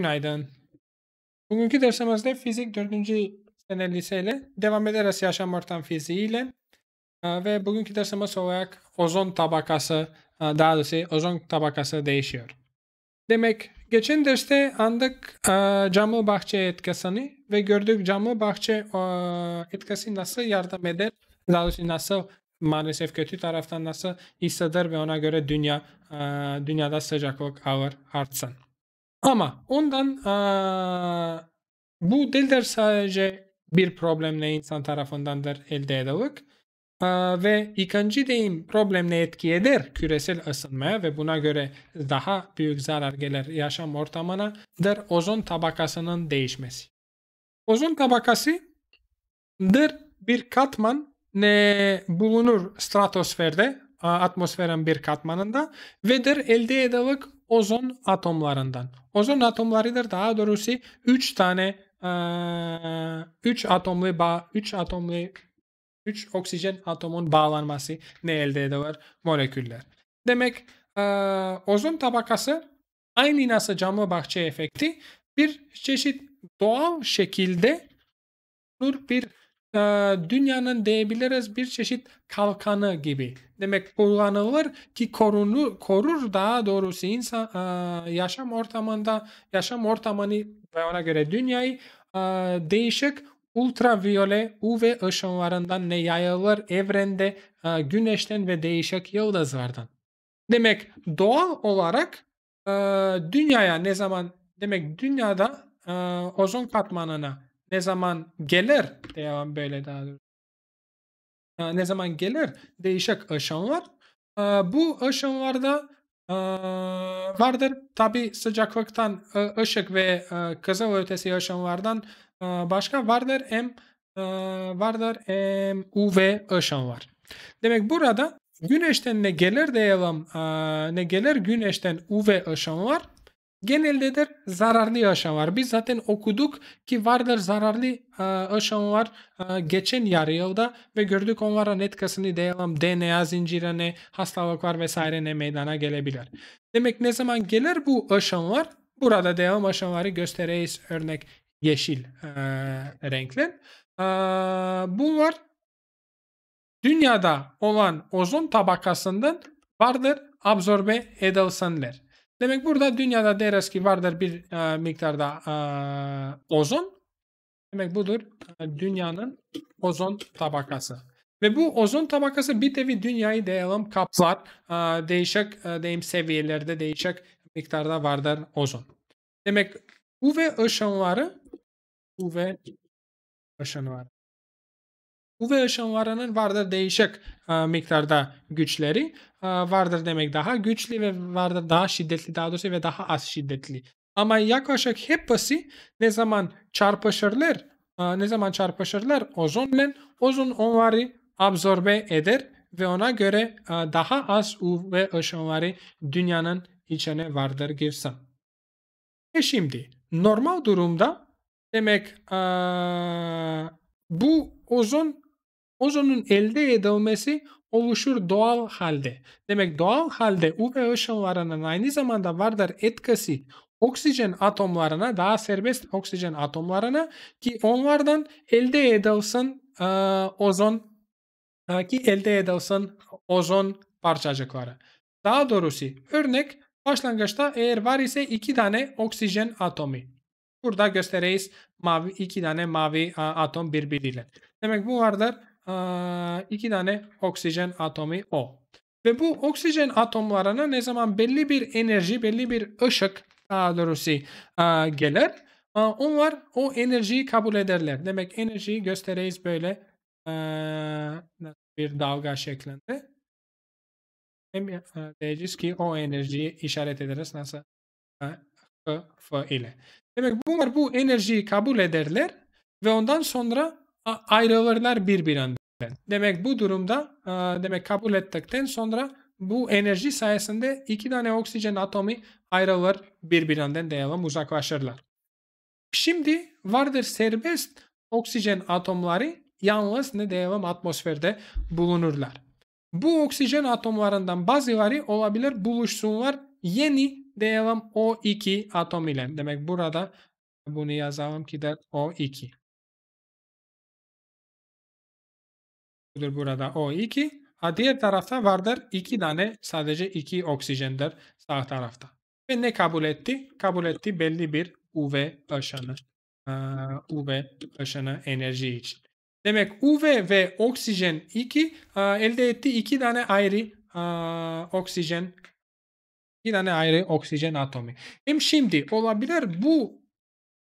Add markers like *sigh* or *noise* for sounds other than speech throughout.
Günaydın. Bugünkü dersimizde fizik 4. sene liseyle devam ederiz yaşam ortam fiziği ile. E, ve bugünkü dersimiz olarak ozon tabakası, e, daha doğrusu ozon tabakası değişiyor. Demek geçen derste andık e, camlı bahçe etkisini ve gördük camlı bahçe etkisi nasıl yardım eder, daha doğrusu nasıl maalesef kötü taraftan nasıl hisseder ve ona göre dünya dünyada sıcaklık ağır artsın. Ama ondan aa, bu değildir sadece bir problemle insan tarafındandır elde edilir. ve ikinci deyim problemle etki eder küresel ısınmaya ve buna göre daha büyük zarar gelir yaşam ortamına der ozon tabakasının değişmesi. Ozon tabakası der bir katman ne bulunur stratosferde atmosferin bir katmanında ve der elde edilir ozon atomlarından. Ozon atomlarıdır daha doğrusu 3 tane 3 atomlu bağ 3 atomlu 3 oksijen atomun bağlanması ne elde ediyor? Moleküller. Demek ozon tabakası aynı nasıl camlı bahçe efekti bir çeşit doğal şekilde bir ee, dünyanın diyebiliriz bir çeşit kalkanı gibi. Demek kullanılır ki korunur, korur daha doğrusu insan e, yaşam ortamında yaşam ortamını ve ona göre dünyayı e, değişik ultraviyole UV ışınlarından ne yayılır evrende e, güneşten ve değişik yıldızlardan. Demek doğal olarak dünyaya ne zaman demek dünyada ozon katmanına ne zaman gelir devam böyle daha doğrusu. Ne zaman gelir değişik aşamalar. Bu aşamalarda vardır. Tabi sıcaklıktan ışık ve kızıl ötesi aşamalardan başka vardır hem vardır hem UV ışın var. Demek burada güneşten ne gelir diyelim ne gelir güneşten UV ışın var Geneldedir zararlı var. Biz zaten okuduk ki vardır zararlı e, var e, geçen yarı yılda ve gördük onların etkisini diyelim DNA zincirine, hastalıklar vesaire ne meydana gelebilir. Demek ne zaman gelir bu var? Burada diyelim yaşamları göstereyiz örnek yeşil e, renkler. Bunlar dünyada olan ozon tabakasından vardır absorbe edilsinler. Demek burada dünyada deriz ki vardır bir e, miktarda e, ozon. Demek budur e, dünyanın ozon tabakası. Ve bu ozon tabakası bir tevi dünyayı diyelim kaplar. E, değişik e, deyim seviyelerde değişik miktarda vardır ozon. Demek UV ışınları UV ışınları UV ışınlarının vardır değişik e, miktarda güçleri e, vardır demek daha güçlü ve vardır daha şiddetli daha doğrusu ve daha az şiddetli. Ama yaklaşık hepsi ne zaman çarpışırlar e, ne zaman çarpışırlar ozonla ozon onları absorbe eder ve ona göre daha az UV ışınları dünyanın içine vardır girsin. E şimdi normal durumda demek bu ozon ozonun elde edilmesi oluşur doğal halde. Demek doğal halde UV ışınlarının aynı zamanda vardır etkisi oksijen atomlarına daha serbest oksijen atomlarına ki onlardan elde edilsin e, ozon e, ki elde edilsin ozon parçacıkları. Daha doğrusu örnek başlangıçta eğer var ise iki tane oksijen atomu. Burada göstereyiz mavi iki tane mavi a, atom birbiriyle. Demek bu bunlardır iki tane oksijen atomu o. Ve bu oksijen atomlarına ne zaman belli bir enerji, belli bir ışık daha doğrusu gelir. Onlar o enerjiyi kabul ederler. Demek enerjiyi göstereyiz böyle bir dalga şeklinde. Hem diyeceğiz ki o enerjiyi işaret ederiz nasıl F, F ile. Demek bunlar bu enerjiyi kabul ederler ve ondan sonra ayrılırlar birbirinden. Demek bu durumda e, demek kabul ettikten sonra bu enerji sayesinde iki tane oksijen atomu ayrılır birbirinden diyelim uzaklaşırlar. Şimdi vardır serbest oksijen atomları yalnız ne diyelim atmosferde bulunurlar. Bu oksijen atomlarından bazıları olabilir buluşsunlar yeni diyelim O2 atom ile. Demek burada bunu yazalım ki de O2. budur burada O2. Ha diğer tarafta vardır iki tane sadece iki oksijendir sağ tarafta. Ve ne kabul etti? Kabul etti belli bir UV ışını. E, UV ışını enerji için. Demek UV ve oksijen 2 e, elde etti iki tane ayrı e, oksijen iki tane ayrı oksijen atomu. Hem şimdi olabilir bu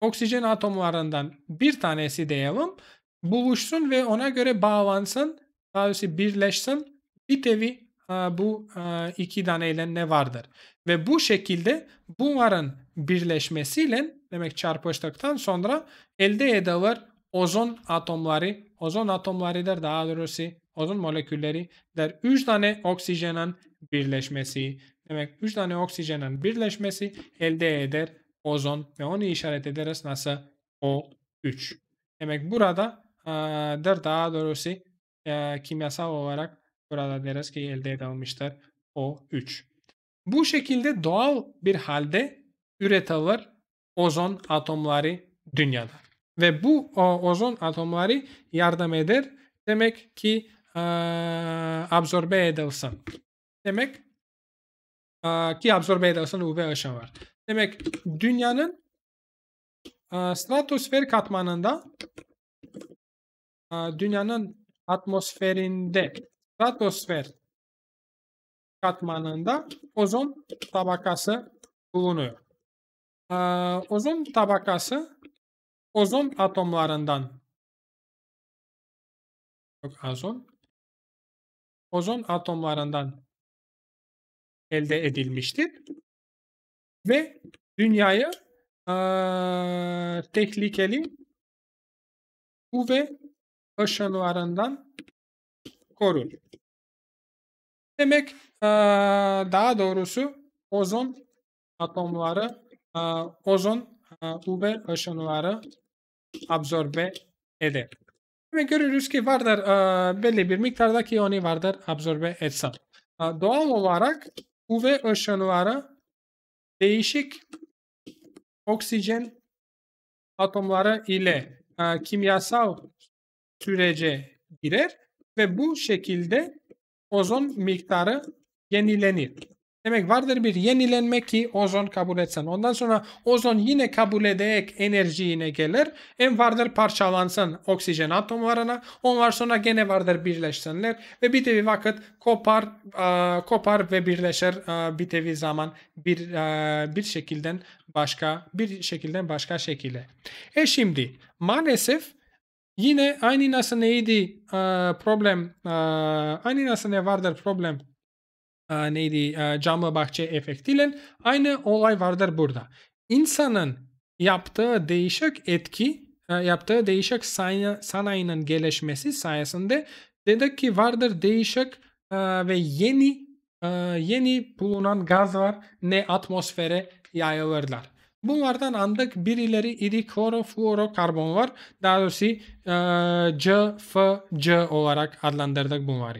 oksijen atomlarından bir tanesi diyelim buluşsun ve ona göre bağlansın, daha doğrusu birleşsin. Bir tevi e, bu e, iki tane ne vardır. Ve bu şekilde bunların birleşmesiyle demek çarpıştıktan sonra elde edilir ozon atomları, ozon atomları der daha doğrusu ozon molekülleri der 3 tane oksijenin birleşmesi. Demek 3 tane oksijenin birleşmesi elde eder ozon ve onu işaret ederiz nasıl O3. Demek burada Ah, dır daha doğrusu e, kimyasal olarak burada deriz ki elde edilmiştir O3. Bu şekilde doğal bir halde üretilir ozon atomları dünyada. Ve bu o, ozon atomları yardım eder demek ki e, absorbe edilsin. Demek e, ki absorbe edilsin UV ışın var. Demek dünyanın e, stratosfer katmanında dünyanın atmosferinde, stratosfer katmanında ozon tabakası bulunuyor. Ozon tabakası ozon atomlarından çok azon ozon atomlarından elde edilmiştir ve dünyayı e, tehlikeli UV koşullarından korur. Demek daha doğrusu ozon atomları ozon UV ışınları absorbe eder. Demek görürüz ki vardır belli bir miktardaki ioni vardır absorbe etsen. Doğal olarak UV ışınları değişik oksijen atomları ile kimyasal sürece girer ve bu şekilde ozon miktarı yenilenir. Demek vardır bir yenilenme ki ozon kabul etsen. Ondan sonra ozon yine kabul ederek enerji gelir. En vardır parçalansın oksijen atomlarına. Onlar sonra gene vardır birleşsinler. Ve bir tevi vakit kopar a, kopar ve birleşir a, bir tevi zaman bir a, bir şekilden başka bir şekilden başka şekilde. E şimdi maalesef Yine aynı nasıl neydi problem, aynı nasıl ne vardır problem neydi uh, camlı bahçe efektiyle aynı olay vardır burada. İnsanın yaptığı değişik etki, uh, yaptığı değişik sanayi, sanayinin gelişmesi sayesinde dedik ki vardır değişik ve yeni yeni bulunan gazlar ne atmosfere yayılırlar. Bunlardan andık birileri iri klorofluorokarbon var. Daha doğrusu e, CFC olarak adlandırdık bunları.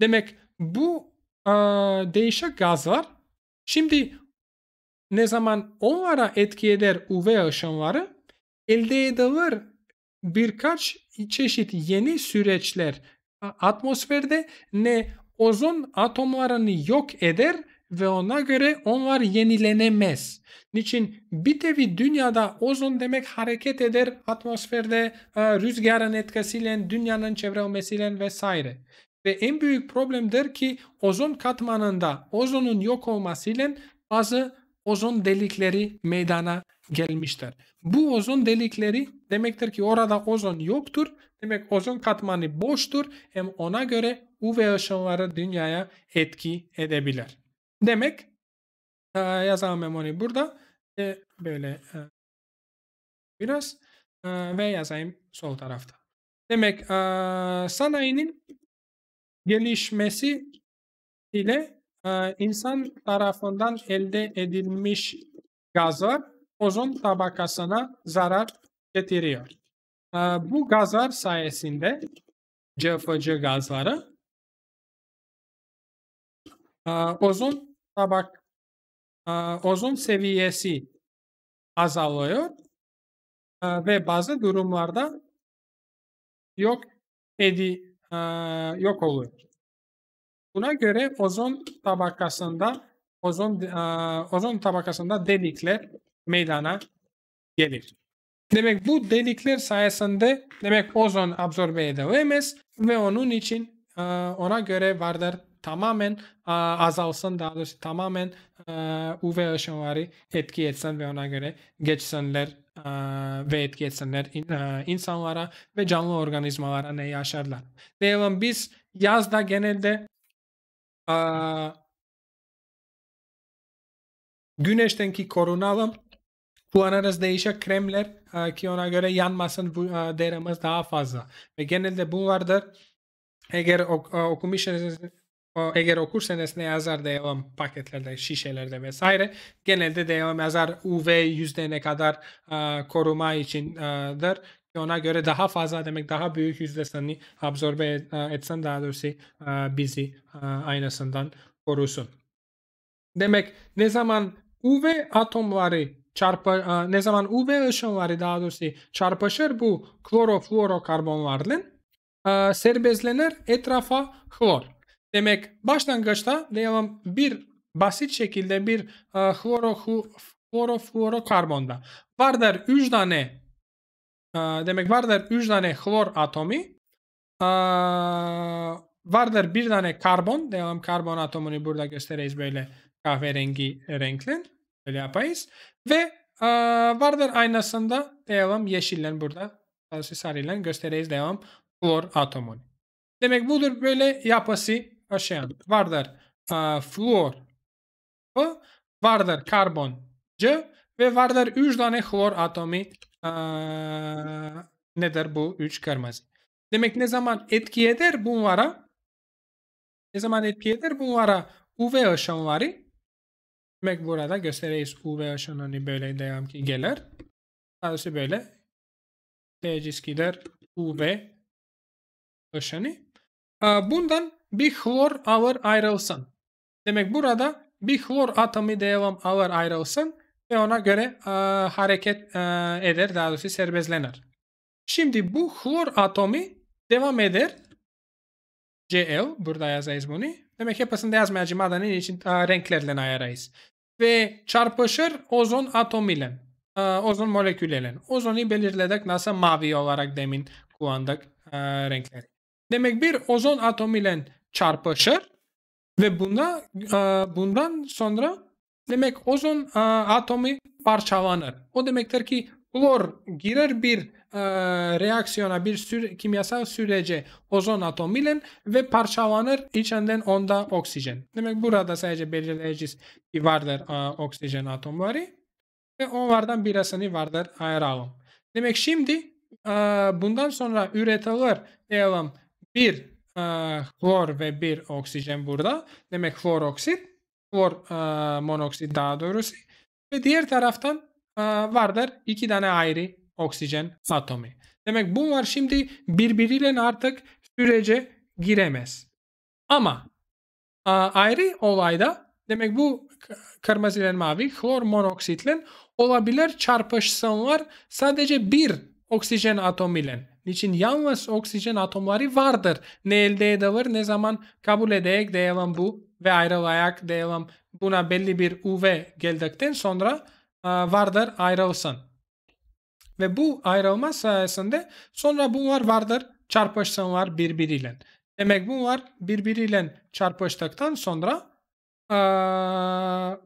Demek bu e, değişik gazlar şimdi ne zaman onlara etki eder UV ışınları elde edilir birkaç çeşit yeni süreçler atmosferde ne ozon atomlarını yok eder ve ona göre onlar yenilenemez. Niçin bir tevi dünyada ozon demek hareket eder atmosferde e, rüzgarın etkisiyle, dünyanın çevrilmesiyle vesaire. Ve en büyük problemdir ki ozon katmanında ozonun yok olmasıyla bazı ozon delikleri meydana gelmiştir. Bu ozon delikleri demektir ki orada ozon yoktur. Demek ozon katmanı boştur. Hem ona göre UV ışınları dünyaya etki edebilir. Demek e, yazan memori burada e, böyle e, biraz e, ve yazayım sol tarafta. Demek e, sanayinin gelişmesi ile e, insan tarafından elde edilmiş gazlar ozon tabakasına zarar getiriyor. E, bu gazlar sayesinde CFC gazları e, ozon tabak ozon seviyesi azalıyor ve bazı durumlarda yok edi yok oluyor. Buna göre ozon tabakasında ozon ozon tabakasında delikler meydana gelir. Demek bu delikler sayesinde demek ozon absorbe edilemez ve onun için ona göre vardır tamamen azalsın daha doğrusu tamamen e, UV ışınları etki etsin ve ona göre geçsinler ve etki etsinler e, insanlara ve canlı organizmalara ne yaşarlar. Diyelim biz yazda genelde güneşten ki korunalım kullanırız değişik kremler ki ona göre yanmasın deremiz daha fazla. Ve genelde bunlardır eğer ok- okumuşsanız o, eğer okursan esne yazar devam paketlerde, şişelerde vesaire. Genelde devam yazar UV yüzde ne kadar a, koruma içindir. Ona göre daha fazla demek daha büyük yüzdesini absorbe etsen daha doğrusu a, bizi a, aynasından korusun. Demek ne zaman UV atomları çarpı, ne zaman UV ışınları daha doğrusu çarpışır bu klorofluorokarbonlarla serbestlenir etrafa klor demek. Başlangıçta diyelim bir basit şekilde bir e, klorofluorokarbonda vardır 3 tane e, demek vardır 3 tane klor atomi e, vardır bir tane karbon diyelim karbon atomunu burada gösteririz böyle kahverengi renklen böyle yapayız ve e, vardır aynasında diyelim yeşillen burada sarılan gösteririz diyelim klor atomunu. Demek budur böyle yapısı Aşağıya vardır a, e, fluor P, vardır karbon C ve vardır 3 tane klor atomi a, e, nedir bu 3 kırmızı. Demek ne zaman etki eder bunlara? Ne zaman etki eder bunlara UV ışınları? Demek burada gösteririz UV ışınlarını hani böyle devam ki gelir. Sadece böyle diyeceğiz ki der UV ışını. E, bundan bihlor ağır ayrılsın. Demek burada bihlor atomu diyelim ağır ayrılsın ve ona göre e, hareket e, eder, daha doğrusu serbestlenir. Şimdi bu klor atomu devam eder. Cl, burada yazayız bunu. Demek hepsini de yazmayacağım adanın için e, renklerle ayarayız. Ve çarpışır ozon atomiyle, e, ozon molekülüyle. Ozonu belirledik nasıl mavi olarak demin kullandık e, renkleri. Demek bir ozon atomiyle çarpışır ve bunda e, bundan sonra demek ozon e, atomu parçalanır. O demektir ki klor girer bir e, reaksiyona bir sür, kimyasal sürece ozon atomu ile ve parçalanır içinden onda oksijen. Demek burada sadece belirleyeceğiz ki vardır oksijen atomları ve onlardan birasını vardır ayıralım. Demek şimdi bundan sonra üretilir diyelim bir e, ee, klor ve bir oksijen burada. Demek klor oksit, klor e, monoksit daha doğrusu. Ve diğer taraftan e, vardır iki tane ayrı oksijen atomu. Demek bunlar şimdi birbiriyle artık sürece giremez. Ama e, ayrı olayda demek bu kırmızı ile mavi klor monoksitle olabilir çarpışsınlar sadece bir oksijen atomu ile. Niçin yalnız oksijen atomları vardır. Ne elde edilir ne zaman kabul edeyek diyelim bu ve ayrılayak diyelim. Buna belli bir UV geldikten sonra e, vardır ayrılsın. Ve bu ayrılma sayesinde sonra bunlar vardır çarpışsınlar birbiriyle. Demek bunlar birbiriyle çarpıştıktan sonra e,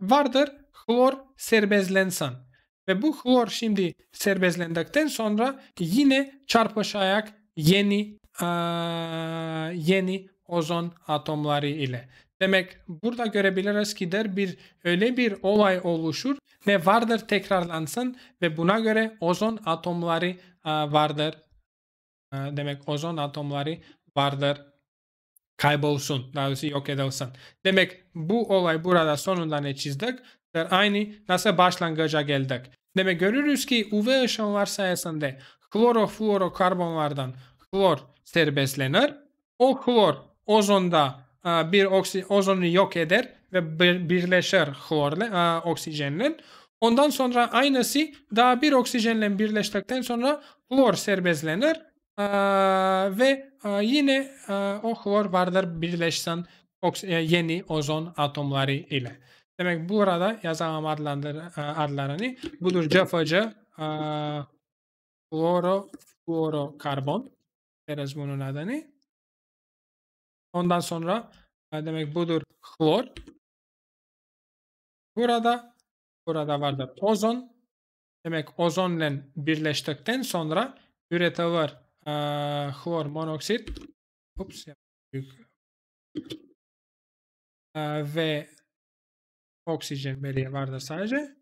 vardır klor serbestlensin. Ve bu klor şimdi serbestlendikten sonra yine çarpışarak yeni aa, yeni ozon atomları ile. Demek burada görebiliriz ki der bir öyle bir olay oluşur ne vardır tekrarlansın ve buna göre ozon atomları vardır. demek ozon atomları vardır kaybolsun, daha yok edilsin. Demek bu olay burada sonunda ne çizdik? Ve aynı nasıl başlangıca geldik. Demek görürüz ki UV ışınlar sayesinde klorofluorokarbonlardan klor serbestlenir. O klor ozonda e, bir oksi, ozonu yok eder ve bir, birleşir klorla, e, oksijenle. Ondan sonra aynısı daha bir oksijenle birleştikten sonra klor serbestlenir e, ve yine o klor vardır birleşen yeni ozon atomları ile. Demek burada yazamam adlandır, e, adlarını. *laughs* Budur cafacı e, fluoro fluorokarbon deriz bunun adını. Ondan sonra e, demek budur klor. Burada burada vardır ozon. Demek ozonla birleştikten sonra üretilir klor monoksit. Ups, ve Oksijen beriye vardır sadece.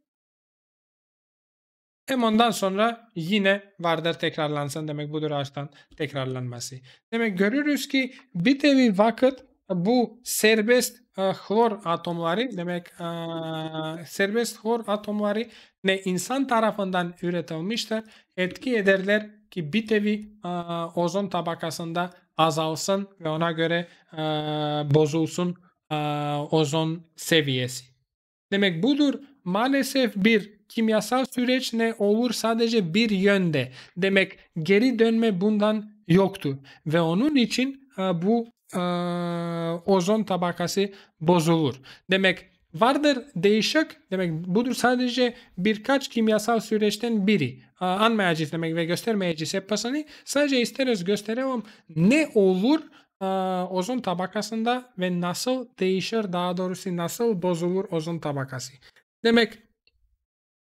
Hem ondan sonra yine vardır tekrarlansın demek budur ağaçtan tekrarlanması. Demek görürüz ki bir tevi vakit bu serbest uh, hlor atomları demek uh, serbest klor atomları ne insan tarafından üretilmiştir etki ederler ki bir tevi uh, e, ozon tabakasında azalsın ve ona göre uh, bozulsun uh, ozon seviyesi. Demek budur maalesef bir kimyasal süreç ne olur sadece bir yönde. Demek geri dönme bundan yoktu ve onun için e, bu e, ozon tabakası bozulur. Demek vardır değişik demek budur sadece birkaç kimyasal süreçten biri. E, anmayacağız demek ve göstermeyeceğiz hep pasını. Sadece isteriz gösterelim ne olur ee, ozon tabakasında ve nasıl değişir daha doğrusu nasıl bozulur ozon tabakası. Demek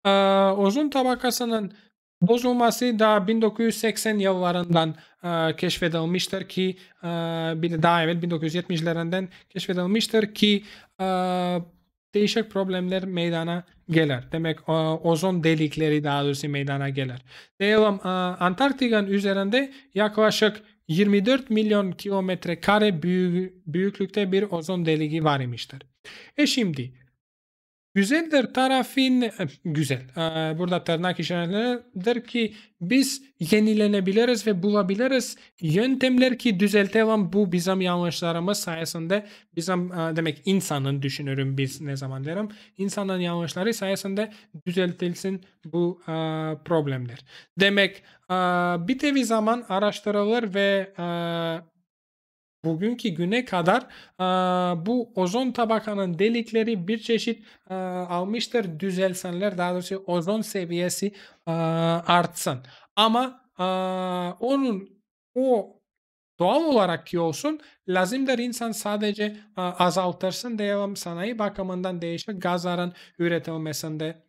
e, ozon tabakasının bozulması da 1980 yıllarından e, keşfedilmiştir ki e, daha evvel 1970'lerden keşfedilmiştir ki e, değişik problemler meydana gelir. Demek e, ozon delikleri daha doğrusu meydana gelir. Diyelim e, Antarktika'nın üzerinde yaklaşık 24 milyon kilometre kare büyüklükte bir ozon deliği var imiştir. E şimdi Güzeldir tarafın e, güzel. E, burada tırnak işaretlerdir ki biz yenilenebiliriz ve bulabiliriz yöntemler ki düzeltelim bu bizim yanlışlarımız sayesinde bizim e, demek insanın düşünürüm biz ne zaman derim insanın yanlışları sayesinde düzeltilsin bu problemler. Demek bir tevi zaman araştırılır ve bugünkü güne kadar bu ozon tabakanın delikleri bir çeşit almıştır düzelsenler daha doğrusu ozon seviyesi artsın. Ama onun o doğal olarak ki olsun lazımdır insan sadece azaltırsın devam sanayi bakımından değişik gazların üretilmesinde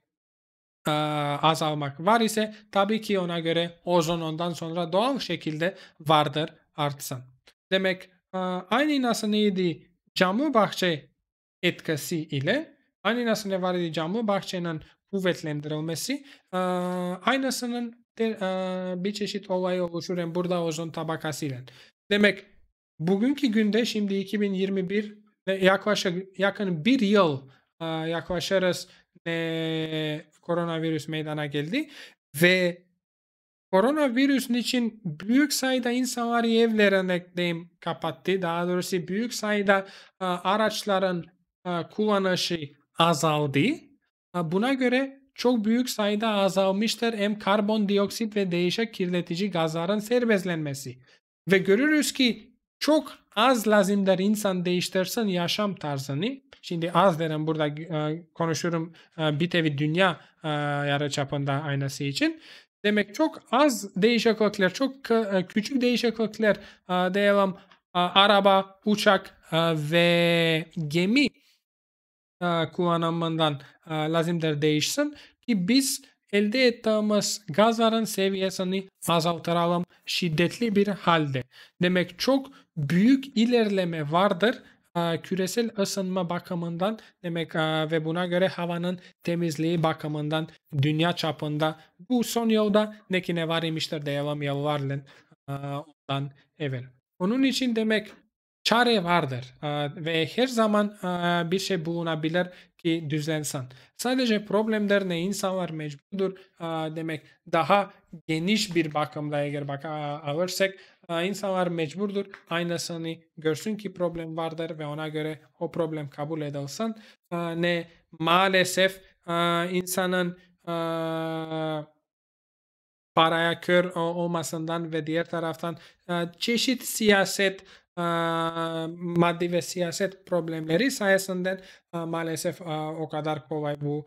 azalmak var ise tabii ki ona göre ozon ondan sonra doğal şekilde vardır artsın. Demek neydi nasaneydi Bahçe etkisi ile aynı nasane vardı bahçe'nin kuvvetlendirilmesi aynısının bir çeşit olay oluşur oluşuren burada ozon ile. Demek bugünkü günde şimdi 2021 e, yaklaşık yakın bir yıl yaklaşırız ne koronavirüs meydana geldi ve Koronavirüsün için büyük sayıda insanları evlerine kapattı. Daha doğrusu büyük sayıda araçların kullanışı azaldı. Buna göre çok büyük sayıda azalmıştır hem karbondioksit ve değişik kirletici gazların serbestlenmesi. Ve görürüz ki çok az lazımdır insan değiştirsin yaşam tarzını. Şimdi az derim burada e, konuşurum e, bir tevi dünya e, yarı çapında aynası için. Demek çok az değişiklikler, çok e, küçük değişiklikler e, diyelim e, araba, uçak ve gemi kullanımından lazımdır değişsin ki biz elde ettiğimiz gazların seviyesini azaltıralım şiddetli bir halde. Demek çok büyük ilerleme vardır küresel ısınma bakımından demek ve buna göre havanın temizliği bakımından dünya çapında bu son yılda nekine ki var imiştir devam yıllarla ondan evvel. Onun için demek çare vardır ve her zaman bir şey bulunabilir ki düzensen. Sadece problemler ne insanlar mecburdur demek daha geniş bir bakımda eğer bak alırsak insanlar mecburdur aynasını görsün ki problem vardır ve ona göre o problem kabul edilsin. Ee, ne maalesef e, insanın e, paraya kör olmasından ve diğer taraftan e, çeşit siyaset maddi ve siyaset problemleri sayesinde maalesef o kadar kolay bu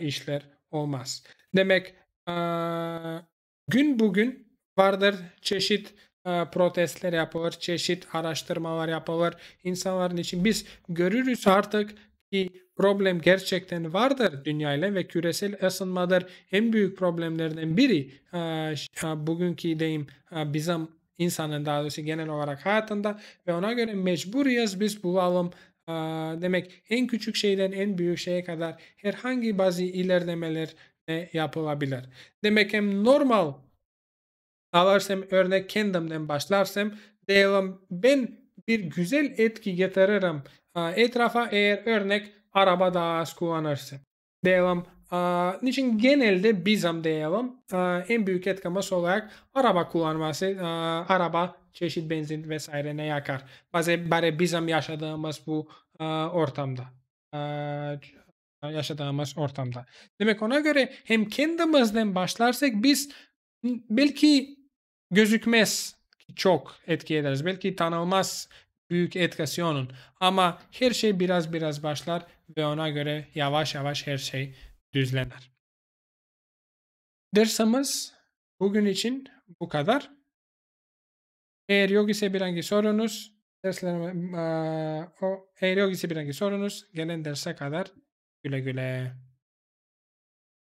işler olmaz. Demek gün bugün vardır çeşit ee, protestler yapılır, çeşit araştırmalar yapılır insanların için. Biz görürüz artık ki problem gerçekten vardır dünyayla ve küresel ısınmadır en büyük problemlerden biri e, e, bugünkü deyim e, bizim insanın daha doğrusu genel olarak hayatında ve ona göre mecburiyuz biz bulalım demek en küçük şeyden en büyük şeye kadar herhangi bazı ilerlemeler yapılabilir. Demek hem normal alırsam örnek kendimden başlarsam diyelim ben bir güzel etki getiririm etrafa eğer örnek araba daha az kullanırsam. Diyelim niçin genelde bizim diyelim en büyük etkimiz olarak araba kullanması, araba çeşit benzin vesaire ne yakar. Bazen bari bizim yaşadığımız bu ortamda. yaşadığımız ortamda. Demek ona göre hem kendimizden başlarsak biz belki gözükmez çok etki ederiz. Belki tanılmaz büyük etkasyonun ama her şey biraz biraz başlar ve ona göre yavaş yavaş her şey düzlenir. Dersimiz bugün için bu kadar. Eğer yok ise bir hangi sorunuz derslerime, eğer yok ise bir hangi sorunuz gelen derse kadar güle güle.